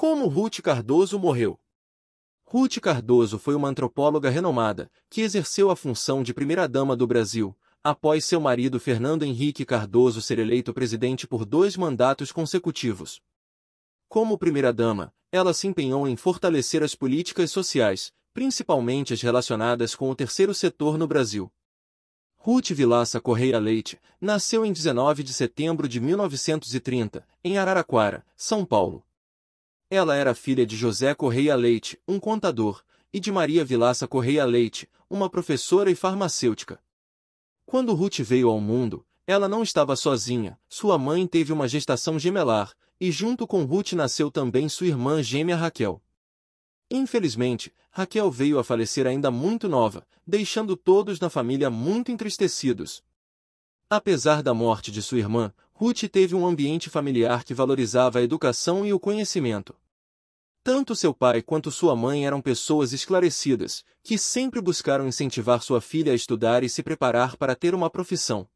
Como Ruth Cardoso morreu? Ruth Cardoso foi uma antropóloga renomada, que exerceu a função de primeira-dama do Brasil, após seu marido Fernando Henrique Cardoso ser eleito presidente por dois mandatos consecutivos. Como primeira-dama, ela se empenhou em fortalecer as políticas sociais, principalmente as relacionadas com o terceiro setor no Brasil. Ruth Vilaça Correia Leite nasceu em 19 de setembro de 1930, em Araraquara, São Paulo. Ela era filha de José Correia Leite, um contador, e de Maria Vilaça Correia Leite, uma professora e farmacêutica. Quando Ruth veio ao mundo, ela não estava sozinha, sua mãe teve uma gestação gemelar, e junto com Ruth nasceu também sua irmã gêmea Raquel. Infelizmente, Raquel veio a falecer ainda muito nova, deixando todos na família muito entristecidos. Apesar da morte de sua irmã, Ruth teve um ambiente familiar que valorizava a educação e o conhecimento. Tanto seu pai quanto sua mãe eram pessoas esclarecidas, que sempre buscaram incentivar sua filha a estudar e se preparar para ter uma profissão.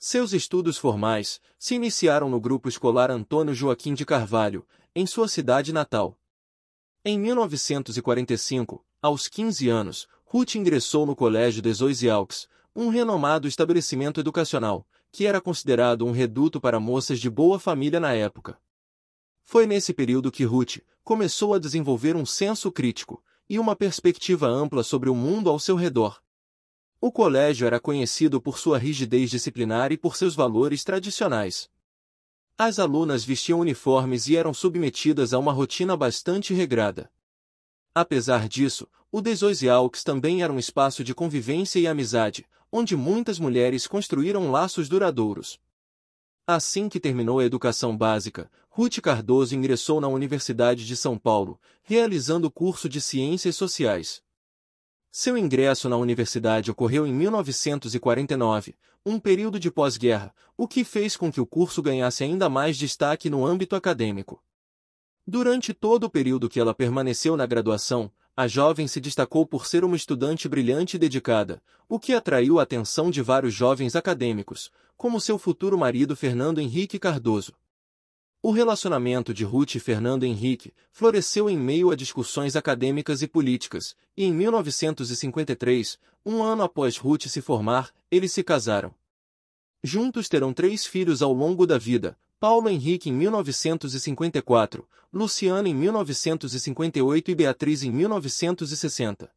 Seus estudos formais se iniciaram no grupo escolar Antônio Joaquim de Carvalho, em sua cidade natal. Em 1945, aos 15 anos, Ruth ingressou no Colégio des Oisiaux, um renomado estabelecimento educacional, que era considerado um reduto para moças de boa família na época. Foi nesse período que Ruth começou a desenvolver um senso crítico e uma perspectiva ampla sobre o mundo ao seu redor. O colégio era conhecido por sua rigidez disciplinar e por seus valores tradicionais. As alunas vestiam uniformes e eram submetidas a uma rotina bastante regrada. Apesar disso, o Desois e Alks também era um espaço de convivência e amizade, onde muitas mulheres construíram laços duradouros. Assim que terminou a educação básica, Ruth Cardoso ingressou na Universidade de São Paulo, realizando o curso de Ciências Sociais. Seu ingresso na universidade ocorreu em 1949, um período de pós-guerra, o que fez com que o curso ganhasse ainda mais destaque no âmbito acadêmico. Durante todo o período que ela permaneceu na graduação, a jovem se destacou por ser uma estudante brilhante e dedicada, o que atraiu a atenção de vários jovens acadêmicos, como seu futuro marido Fernando Henrique Cardoso. O relacionamento de Ruth e Fernando Henrique floresceu em meio a discussões acadêmicas e políticas, e em 1953, um ano após Ruth se formar, eles se casaram. Juntos terão três filhos ao longo da vida, Paulo Henrique em 1954, Luciana em 1958 e Beatriz em 1960.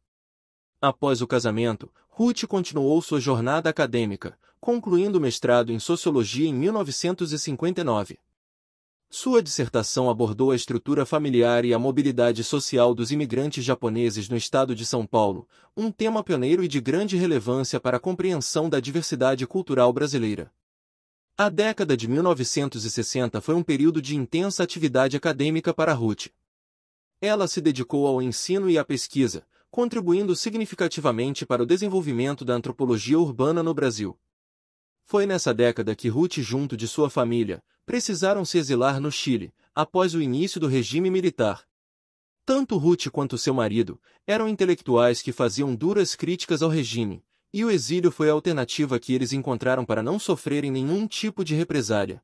Após o casamento, Ruth continuou sua jornada acadêmica, concluindo o mestrado em Sociologia em 1959. Sua dissertação abordou a estrutura familiar e a mobilidade social dos imigrantes japoneses no estado de São Paulo, um tema pioneiro e de grande relevância para a compreensão da diversidade cultural brasileira. A década de 1960 foi um período de intensa atividade acadêmica para Ruth. Ela se dedicou ao ensino e à pesquisa, contribuindo significativamente para o desenvolvimento da antropologia urbana no Brasil. Foi nessa década que Ruth, junto de sua família, precisaram se exilar no Chile, após o início do regime militar. Tanto Ruth quanto seu marido eram intelectuais que faziam duras críticas ao regime, e o exílio foi a alternativa que eles encontraram para não sofrerem nenhum tipo de represália.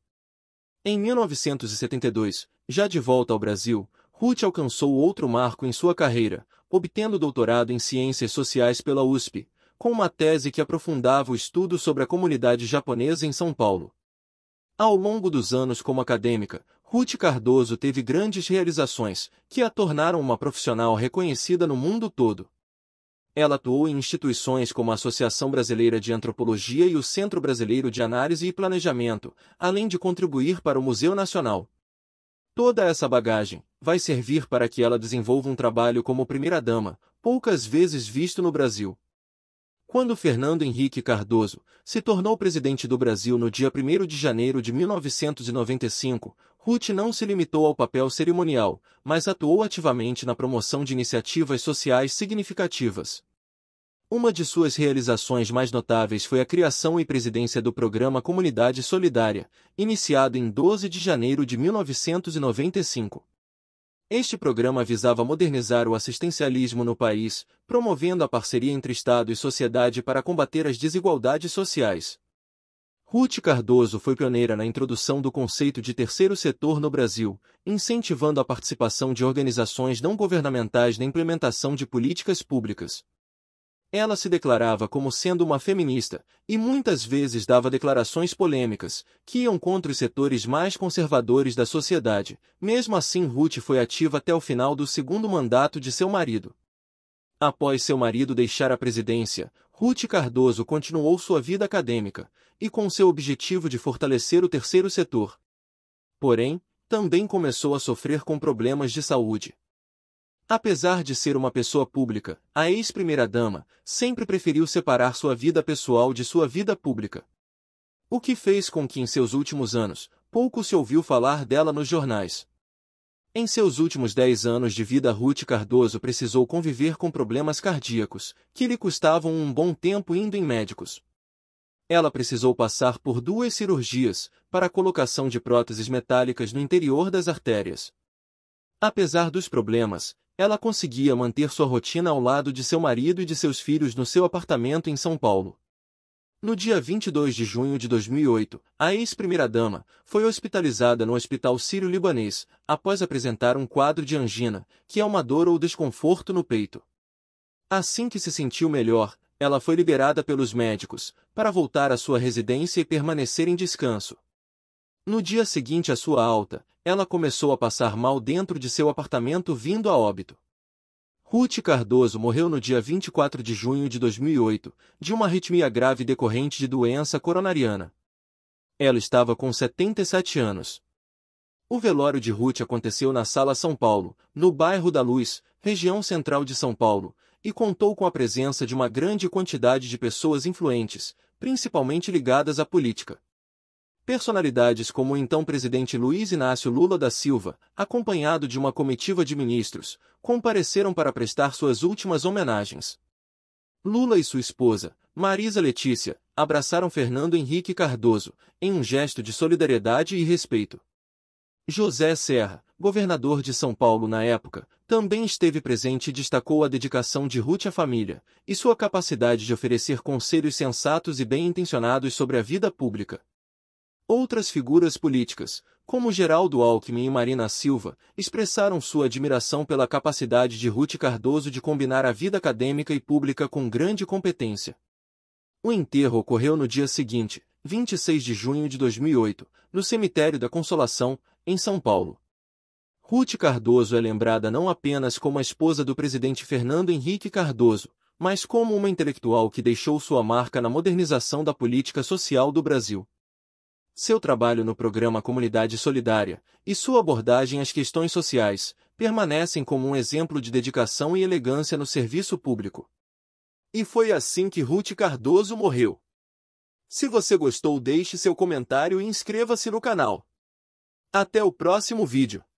Em 1972, já de volta ao Brasil, Ruth alcançou outro marco em sua carreira, obtendo doutorado em Ciências Sociais pela USP, com uma tese que aprofundava o estudo sobre a comunidade japonesa em São Paulo. Ao longo dos anos como acadêmica, Ruth Cardoso teve grandes realizações, que a tornaram uma profissional reconhecida no mundo todo. Ela atuou em instituições como a Associação Brasileira de Antropologia e o Centro Brasileiro de Análise e Planejamento, além de contribuir para o Museu Nacional. Toda essa bagagem vai servir para que ela desenvolva um trabalho como primeira-dama, poucas vezes visto no Brasil, quando Fernando Henrique Cardoso se tornou presidente do Brasil no dia 1 de janeiro de 1995, Ruth não se limitou ao papel cerimonial, mas atuou ativamente na promoção de iniciativas sociais significativas. Uma de suas realizações mais notáveis foi a criação e presidência do programa Comunidade Solidária, iniciado em 12 de janeiro de 1995. Este programa visava modernizar o assistencialismo no país, promovendo a parceria entre Estado e sociedade para combater as desigualdades sociais. Ruth Cardoso foi pioneira na introdução do conceito de terceiro setor no Brasil, incentivando a participação de organizações não governamentais na implementação de políticas públicas. Ela se declarava como sendo uma feminista, e muitas vezes dava declarações polêmicas, que iam contra os setores mais conservadores da sociedade. Mesmo assim, Ruth foi ativa até o final do segundo mandato de seu marido. Após seu marido deixar a presidência, Ruth Cardoso continuou sua vida acadêmica, e com seu objetivo de fortalecer o terceiro setor. Porém, também começou a sofrer com problemas de saúde. Apesar de ser uma pessoa pública, a ex-primeira-dama sempre preferiu separar sua vida pessoal de sua vida pública. O que fez com que em seus últimos anos, pouco se ouviu falar dela nos jornais. Em seus últimos dez anos de vida Ruth Cardoso precisou conviver com problemas cardíacos, que lhe custavam um bom tempo indo em médicos. Ela precisou passar por duas cirurgias, para a colocação de próteses metálicas no interior das artérias. Apesar dos problemas, ela conseguia manter sua rotina ao lado de seu marido e de seus filhos no seu apartamento em São Paulo. No dia 22 de junho de 2008, a ex-primeira-dama foi hospitalizada no Hospital Sírio-Libanês após apresentar um quadro de angina, que é uma dor ou desconforto no peito. Assim que se sentiu melhor, ela foi liberada pelos médicos para voltar à sua residência e permanecer em descanso. No dia seguinte à sua alta, ela começou a passar mal dentro de seu apartamento vindo a óbito. Ruth Cardoso morreu no dia 24 de junho de 2008, de uma arritmia grave decorrente de doença coronariana. Ela estava com 77 anos. O velório de Ruth aconteceu na Sala São Paulo, no bairro da Luz, região central de São Paulo, e contou com a presença de uma grande quantidade de pessoas influentes, principalmente ligadas à política. Personalidades como o então presidente Luiz Inácio Lula da Silva, acompanhado de uma comitiva de ministros, compareceram para prestar suas últimas homenagens. Lula e sua esposa, Marisa Letícia, abraçaram Fernando Henrique Cardoso, em um gesto de solidariedade e respeito. José Serra, governador de São Paulo na época, também esteve presente e destacou a dedicação de Ruth à família e sua capacidade de oferecer conselhos sensatos e bem intencionados sobre a vida pública. Outras figuras políticas, como Geraldo Alckmin e Marina Silva, expressaram sua admiração pela capacidade de Ruth Cardoso de combinar a vida acadêmica e pública com grande competência. O enterro ocorreu no dia seguinte, 26 de junho de 2008, no Cemitério da Consolação, em São Paulo. Ruth Cardoso é lembrada não apenas como a esposa do presidente Fernando Henrique Cardoso, mas como uma intelectual que deixou sua marca na modernização da política social do Brasil. Seu trabalho no programa Comunidade Solidária e sua abordagem às questões sociais permanecem como um exemplo de dedicação e elegância no serviço público. E foi assim que Ruth Cardoso morreu. Se você gostou, deixe seu comentário e inscreva-se no canal. Até o próximo vídeo.